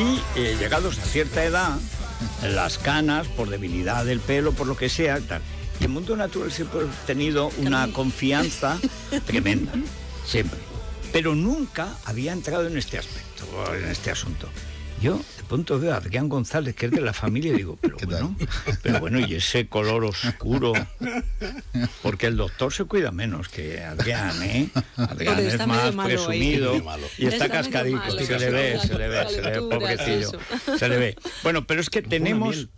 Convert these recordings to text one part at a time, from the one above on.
Y eh, llegados a cierta edad, las canas, por debilidad del pelo, por lo que sea, tal. El mundo natural siempre ha tenido una confianza tremenda, siempre. Pero nunca había entrado en este aspecto, en este asunto. Yo de pronto veo a Adrián González, que es de la familia, digo, pero bueno, pero bueno, y ese color oscuro, porque el doctor se cuida menos que Adrián, ¿eh? Adrián es más presumido y está, cascadito, se, le ve, se le ve, se le ve, pobrecillo, se le ve. Bueno, pero es que tenemos...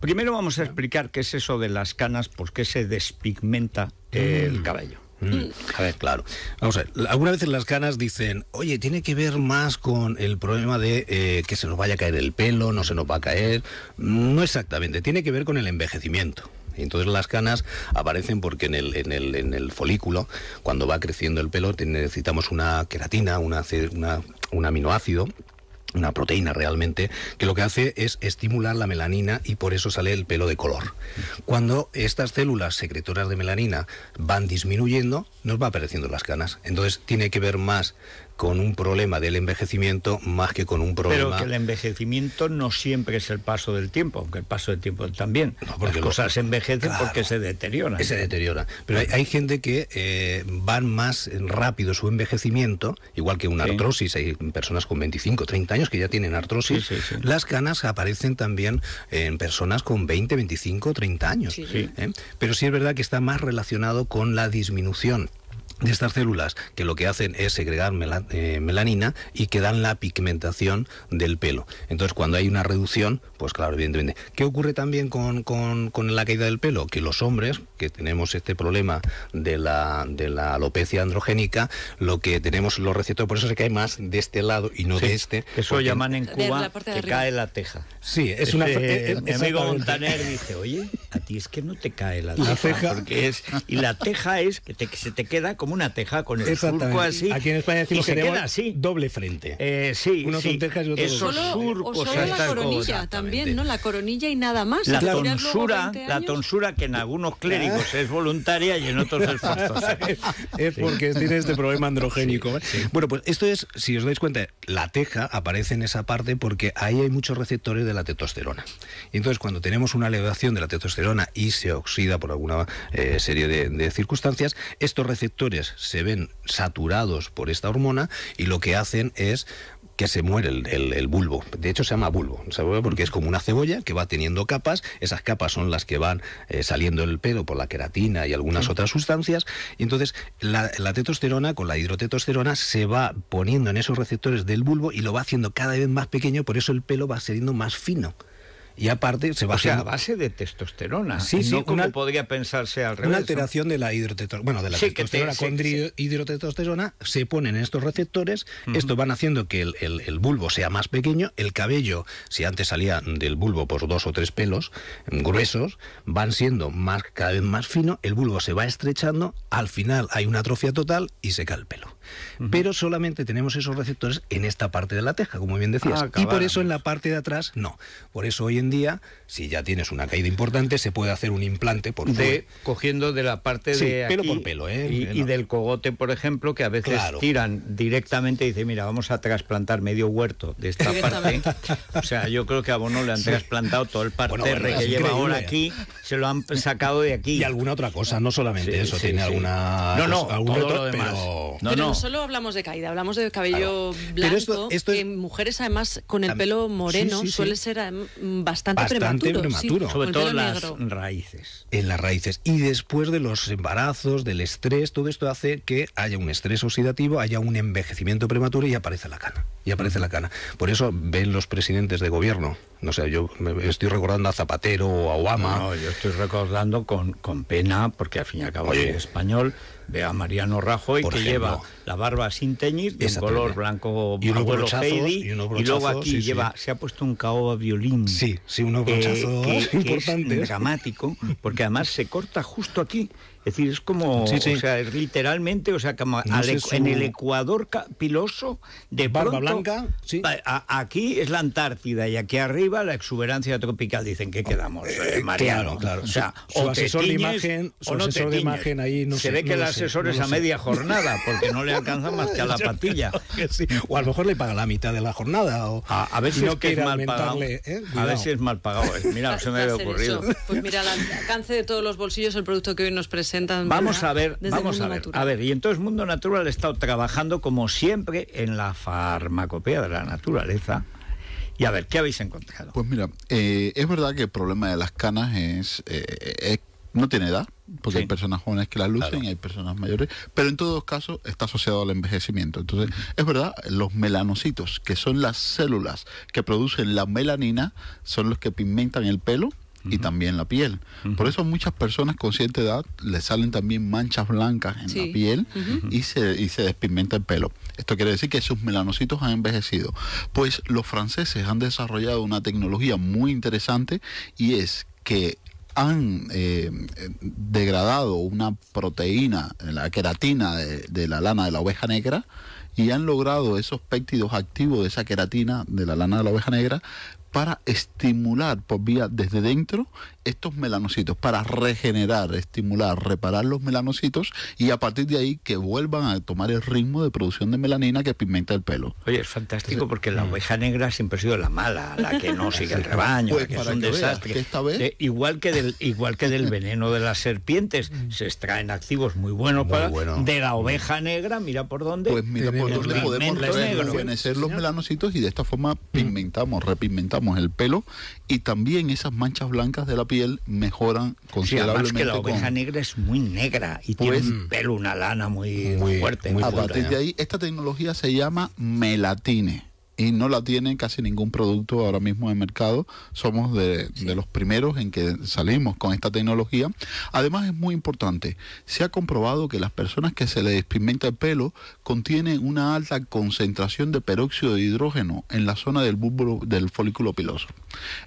Primero vamos a explicar qué es eso de las canas, por qué se despigmenta el mm. cabello. Mm, a ver, claro. Vamos a ver, algunas veces las canas dicen, oye, tiene que ver más con el problema de eh, que se nos vaya a caer el pelo, no se nos va a caer. No exactamente, tiene que ver con el envejecimiento. Entonces las canas aparecen porque en el, en el, folículo, cuando va creciendo el pelo, necesitamos una queratina, una, un aminoácido una proteína realmente, que lo que hace es estimular la melanina y por eso sale el pelo de color. Cuando estas células secretoras de melanina van disminuyendo, nos va apareciendo las canas. Entonces tiene que ver más con un problema del envejecimiento más que con un problema... Pero que el envejecimiento no siempre es el paso del tiempo, aunque el paso del tiempo también. porque Las cosas se envejecen porque se deterioran. Se deteriora. Pero hay, gente que eh, van más rápido su envejecimiento, igual que una artrosis, hay personas con 25, 30 años que ya tienen artrosis. Las canas aparecen también en personas con 20, 25, 30 años. ¿Eh? Pero sí es verdad que está más relacionado con la disminución de estas células que lo que hacen es segregar eh, melanina y que dan la pigmentación del pelo. Entonces, cuando hay una reducción, pues claro, evidentemente. ¿Qué ocurre también con, la caída del pelo? Que los hombres, que tenemos este problema de la, de alopecia androgénica, lo que tenemos los receptores, por eso que hay más de este lado y no de este. Eso llaman en Cuba que cae la teja. Sí, es una... Eh, eh, amigo Montaner dice, oye, a ti es que no te cae la, teja. es, y la teja es que, se te queda como una teja con el surco así. Aquí en España decimos que se queda así. doble frente. Eh, sí, Uno sí. son tejas y otro solo, la coronilla también, ¿no? La coronilla y nada más. La tonsura, la tonsura que en algunos clérigos ah. es voluntaria y en otros es forzosa. es, porque tiene este problema androgénico. ¿eh? bueno, pues esto es, si os dais cuenta, la teja aparece en esa parte porque ahí hay muchos receptores de la testosterona. entonces cuando tenemos una elevación de la testosterona y se oxida por alguna eh, serie de circunstancias, estos receptores se ven saturados por esta hormona y lo que hacen es que se muere el, bulbo. De hecho, se llama bulbo, porque es como una cebolla que va teniendo capas. Esas capas son las que van eh, saliendo del pelo por la queratina y algunas otras sustancias. Y entonces, la, tetosterona con la hidrotetosterona se va poniendo en esos receptores del bulbo y lo va haciendo cada vez más pequeño, por eso el pelo va siendo más fino y aparte se va o a... base de testosterona, sí, sí, no como podría pensarse al revés. Una alteración de la hidrotestosterona, bueno, de la testosterona hidrotestosterona, se ponen estos receptores, Esto van haciendo que el, bulbo sea más pequeño, el cabello, si antes salía del bulbo por dos o tres pelos gruesos, van siendo más cada vez más fino, el bulbo se va estrechando, al final hay una atrofia total y se cae el pelo. Pero solamente tenemos esos receptores en esta parte de la teja, como bien decías. Ah, y por eso en la parte de atrás no. Por eso hoy en día, si ya tienes una caída importante, se puede hacer un implante por cogiendo de la parte de pelo por pelo, ¿eh? y, del cogote, por ejemplo, que a veces tiran directamente y dice mira, vamos a trasplantar medio huerto de esta parte. O sea, yo creo que a Bono le han trasplantado todo el parterre que lleva ahora aquí, se lo han sacado de aquí. Y alguna otra cosa, no solamente eso, tiene alguna No, no, Pero... No, no. solo hablamos de caída, hablamos de cabello blanco, esto, mujeres además con el pelo moreno suele ser bastante em, bastante, prematuro. Sobre todo las raíces. En las raíces. Y después de los embarazos, del estrés, todo esto hace que haya un estrés oxidativo, haya un envejecimiento prematuro y aparece la cana y aparece la cana. Por eso ven los presidentes de gobierno. No sé, yo me estoy recordando a Zapatero o a Obama. No, yo estoy recordando con, con pena, porque al fin y al cabo soy español, ve a Mariano Rajoy que lleva la barba sin teñir, de color blanco y, Heidi, y, luego aquí lleva, se ha puesto un caoba violín. Sí, sí, unos brochazos eh, dramático, porque además se corta justo aquí es decir, es como, o sea, literalmente, o sea, como en el Ecuador piloso de Barba Blanca, aquí es la Antártida y aquí arriba la exuberancia tropical. Dicen que quedamos, eh, eh, Mariano. Claro, O sea, asesor de imagen, asesor de imagen ahí no Se ve que el asesor es a media jornada porque no le alcanza más que a la patilla. O a lo mejor le paga la mitad de la jornada. a, ver si es mal pagado. ¿eh? A ver si es mal pagado. Mira, se me había ocurrido. Pues mira, alcance de todos los bolsillos el producto que hoy nos presenta Vamos a ver, vamos a ver. A ver, y entonces Mundo Natural ha estado trabajando como siempre en la farmacopea de la naturaleza. Y a ver, ¿qué habéis encontrado? Pues mira, eh, es verdad que el problema de las canas es, eh, no tiene edad, porque hay personas jóvenes que las lucen y hay personas mayores, pero en todos casos está asociado al envejecimiento. Entonces, es verdad, los melanocitos, que son las células que producen la melanina, son los que pigmentan el pelo y también la piel. Por eso muchas personas con cierta edad le salen también manchas blancas en la piel y, se, y se despigmenta el pelo. Esto quiere decir que sus melanocitos han envejecido. Pues los franceses han desarrollado una tecnología muy interesante y es que han eh, degradado una proteína, la queratina de, de la lana de la oveja negra, y han logrado esos péptidos activos de esa queratina de la lana de la oveja negra para estimular por vía desde dentro estos melanocitos, para regenerar, estimular, reparar los melanocitos y a partir de ahí que vuelvan a tomar el ritmo de producción de melanina que pigmenta el pelo. Oye, es fantástico porque la mm. oveja negra siempre ha sido la mala, la que no sigue el rebaño, pues que es un desastre. igual, que del, igual que del veneno de las serpientes, mm. se extraen activos muy buenos para de la mm. oveja negra, mira por dónde. Pues mira por dónde podemos los melanocitos y de esta forma pigmentamos, repigmentamos el pelo y también esas manchas blancas de la piel mejoran considerablemente. que la oveja negra es muy negra y tiene pues, un pelo, una lana muy, fuerte. a partir de ¿eh? ahí, esta tecnología se llama melatine y no la tiene casi ningún producto ahora mismo en mercado. Somos de, los primeros en que salimos con esta tecnología. Además es muy importante, se ha comprobado que las personas que se les pigmenta el pelo contienen una alta concentración de peróxido de hidrógeno en la zona del bulbo del folículo piloso.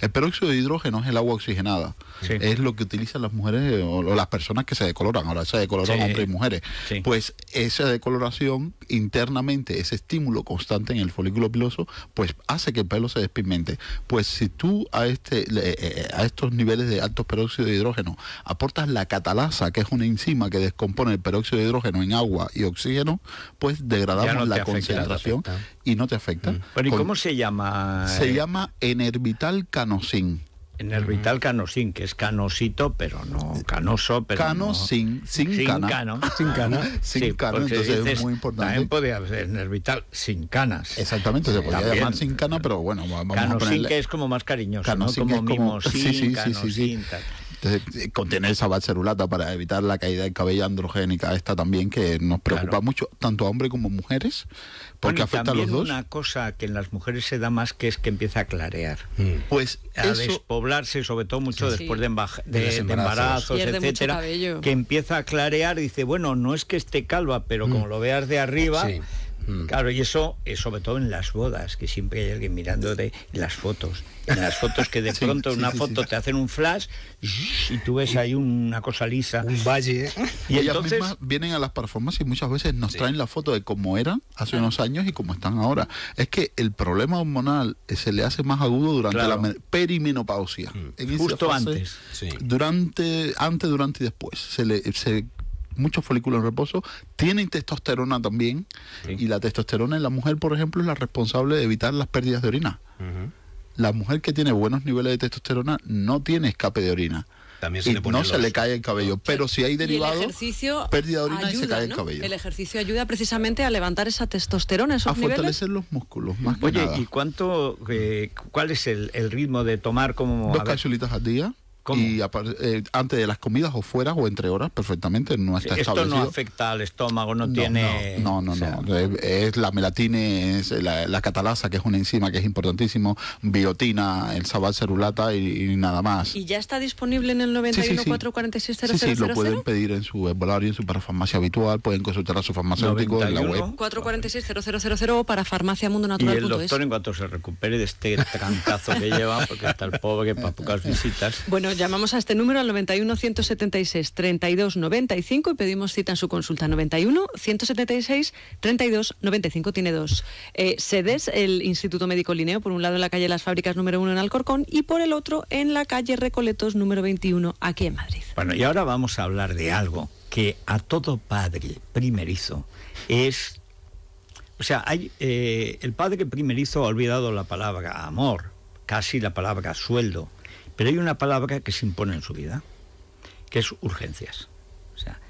El peróxido de hidrógeno es el agua oxigenada. Es lo que utilizan las mujeres eh, o, las personas que se decoloran. Ahora se decoloran entre hombres y mujeres. Pues esa decoloración internamente, ese estímulo constante en el folículo piloso, pues hace que el pelo se despigmente. Pues si tú a, este, eh, eh, a estos niveles de altos peróxido de hidrógeno aportas la catalasa, que es una enzima que descompone el peróxido de hidrógeno en agua y oxígeno, pues degradamos la concentración y no te afecta. Mm. Pero ¿y cómo se llama? Se eh? llama enervital canosin. En el vital canosín, que es canosito, pero no eh, canoso, pero cano sin, sin, sin cana. cano. Sin cana. sin sí, entonces es muy importante. También podía ser nervital sin canas. Exactamente, se podía llamar sin cana, pero bueno, vamos canosín, a que es como más cariñoso, ¿no? Como, como mimosín, sí, sí, sí, sí, este, contener esa barcelulata para evitar la caída del cabello androgénica, esta también que nos preocupa mucho, tanto a hombres como mujeres, porque afecta a los dos. Una cosa que en las mujeres se da más que es que empieza a clarear. Mm. Pues a despoblarse, sobre todo mucho después de, embarazos, etcétera, que empieza a clarear y dice, bueno, no es que esté calva, pero mm. como lo veas de arriba. Mm. Claro, y eso, sobre todo en las bodas, que siempre hay alguien mirando de las fotos. En las fotos que de pronto una foto te hacen un flash y tú ves ahí una cosa lisa. Un valle. ¿eh? Y, ellas mismas vienen a las performances y muchas veces nos traen la foto de cómo eran hace unos años y cómo están ahora. Es que el problema hormonal eh, se le hace más agudo durante la perimenopausia. Mm. Justo antes. Durante, antes, durante y después. Se le se muchos folículos en reposo, tienen testosterona también, y la testosterona en la mujer, por ejemplo, es la responsable de evitar las pérdidas de orina. La mujer que tiene buenos niveles de testosterona no tiene escape de orina. También se y no se le cae el cabello, pero si hay derivado ejercicio pérdida de orina y se cae el cabello. El ejercicio ayuda precisamente a levantar esa testosterona, esos a fortalecer los músculos, más Oye, ¿y cuánto, eh, cuál es el, ritmo de tomar como... Dos ver... al día. Y eh, antes de las comidas o fuera o entre horas, perfectamente, no está Esto no afecta al estómago, no, tiene... No, no, no. Es, la melatina, es la, catalasa, que es una enzima que es importantísimo, biotina, el sabal cerulata y, nada más. ¿Y ya está disponible en el 91 Sí, sí. sí, lo pueden pedir en su herbolario, en su parafarmacia habitual, pueden consultar a su farmacéutico en la web. 446-0000 para farmaciamundonatural.es. Y el doctor, en cuanto se recupere de este trancazo que lleva, porque está el pobre para pocas visitas... Bueno, llamamos a este número al 91 176 32 95 y pedimos cita en su consulta 91 176 32 95 tiene dos eh, sedes el Instituto Médico Lineo por un lado en la calle Las Fábricas número 1 en Alcorcón y por el otro en la calle Recoletos número 21 aquí en Madrid. Bueno, y ahora vamos a hablar de algo que a todo padre primerizo es o sea, hay, eh, el padre primerizo ha olvidado la palabra amor, casi la palabra sueldo pero hay una palabra que se impone en su vida, que es urgencias.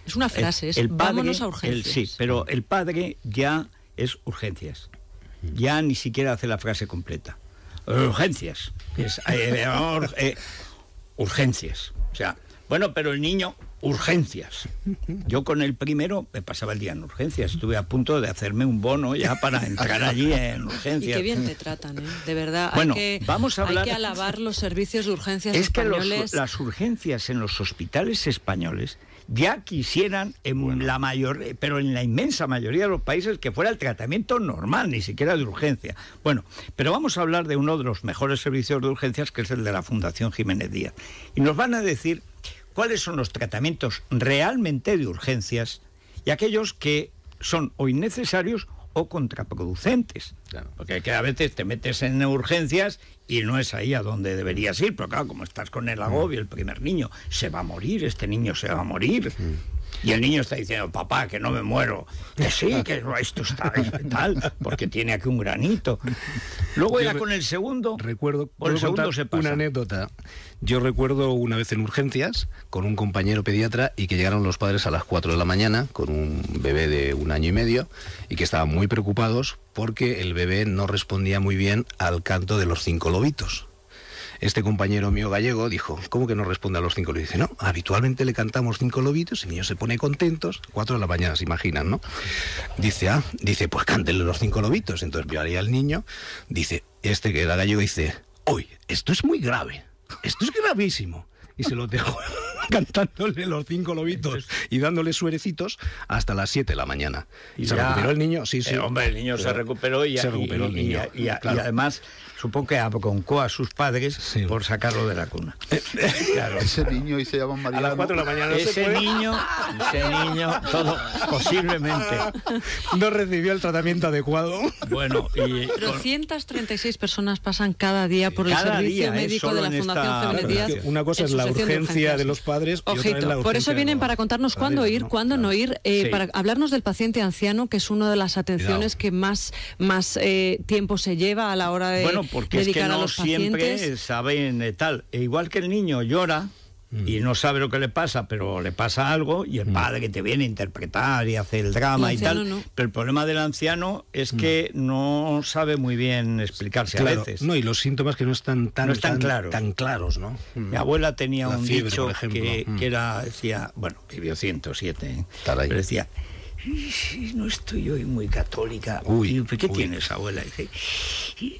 es una frase, es el, padre, vámonos a urgencias. sí, pero el padre ya es urgencias. Ya ni siquiera hace la frase completa. Urgencias. Es, eh, eh, eh, urgencias. O sea, bueno, pero el niño, urgencias. Yo con el primero me pasaba el día en urgencias. Estuve a punto de hacerme un bono ya para entrar allí en urgencias. qué bien te tratan, ¿eh? De verdad. hay que, vamos a hablar... Hay que alabar los servicios de urgencias es que las urgencias en los hospitales españoles ya quisieran en la mayor, pero en la inmensa mayoría de los países que fuera el tratamiento normal, ni siquiera de urgencia. Bueno, pero vamos a hablar de uno de los mejores servicios de urgencias, que es el de la Fundación Jiménez Díaz. Y nos van a decir cuáles son los tratamientos realmente de urgencias y aquellos que son o innecesarios o contraproducentes. porque que a veces te metes en urgencias y no es ahí a donde deberías ir, pero claro, como estás con el mm. agobio, el primer niño, se va a morir, este niño se va a morir. Mm. Y el niño está diciendo, papá, que no me muero. Que sí, que esto está tal, porque tiene aquí un granito. Luego era con el segundo. Recuerdo con el segundo se pasa. una anécdota. Yo recuerdo una vez en urgencias con un compañero pediatra y que llegaron los padres a las 4 de la mañana con un bebé de un año y medio y que estaban muy preocupados porque el bebé no respondía muy bien al canto de los cinco lobitos este compañero mío gallego dijo, ¿cómo que no responde a los cinco lobitos? Dice, no, habitualmente le cantamos cinco lobitos y niño se pone contentos, cuatro de la mañana se imaginan, ¿no? Dice, ah, dice, pues cántele los cinco lobitos. Entonces yo al niño, dice, este que era gallego dice, uy, esto es muy grave, esto es gravísimo. Y se lo dejó cantándole los cinco lobitos y dándole suerecitos hasta las 7 de la mañana. Y se recuperó el niño, sí, sí. Eh, hombre, el niño se eh, recuperó y, además supongo que aboncó a sus padres por sacarlo de la cuna. Eh, ese niño y se llaman A las 4 de la mañana. ese niño, ese niño, todo posiblemente. No recibió el tratamiento adecuado. Bueno, y 236 personas pasan cada día por el servicio médico de la Fundación esta... Díaz. Una cosa es la urgencia de, de los por eso vienen para contarnos cuándo ir, cuándo no ir, eh, para hablarnos del paciente anciano, que es una de las atenciones que más, más eh, tiempo se lleva a la hora de bueno, porque no siempre pacientes. saben eh, tal. E igual que el niño llora, y mm. no sabe lo que le pasa, pero le pasa algo y el mm. padre que te viene a interpretar y hace el drama y tal. Pero el problema del anciano es mm. que no, sabe muy bien explicarse a veces. No, y los síntomas que no están tan, claros. ¿no? Mi abuela tenía un dicho que, era, decía, bueno, vivió 107, pero decía, no estoy hoy muy católica. Uy, ¿qué tienes, abuela?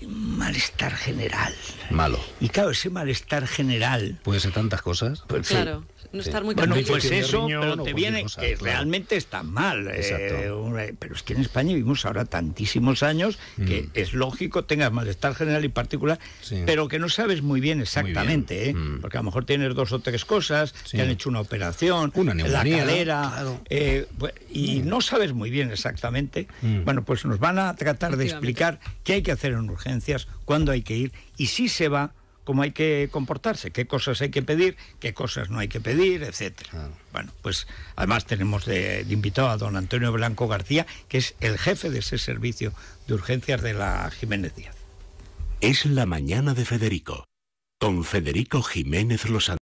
malestar general. Malo. Y claro, ese malestar general. Puede ser tantas cosas. Pues claro. No estar muy bueno, pues eso, te viene que realmente está mal. Eh, pero es que en España vivimos ahora tantísimos años que mm. es lógico tengas malestar general y particular, pero que no sabes muy bien exactamente, eh, mm. porque a lo mejor tienes dos o tres cosas, te han hecho una operación, una neumonía, la cadera, eh, y no sabes muy bien exactamente, mm. bueno, pues nos van a tratar de explicar qué hay que hacer en urgencias, cuándo hay que ir y si se va, cómo hay que comportarse, qué cosas hay que pedir, qué cosas no hay que pedir, etcétera. Bueno, pues además tenemos de, invitado a don Antonio Blanco García, que es el jefe de ese servicio de urgencias de la Jiménez Díaz. Es la mañana de Federico, con Federico Jiménez Los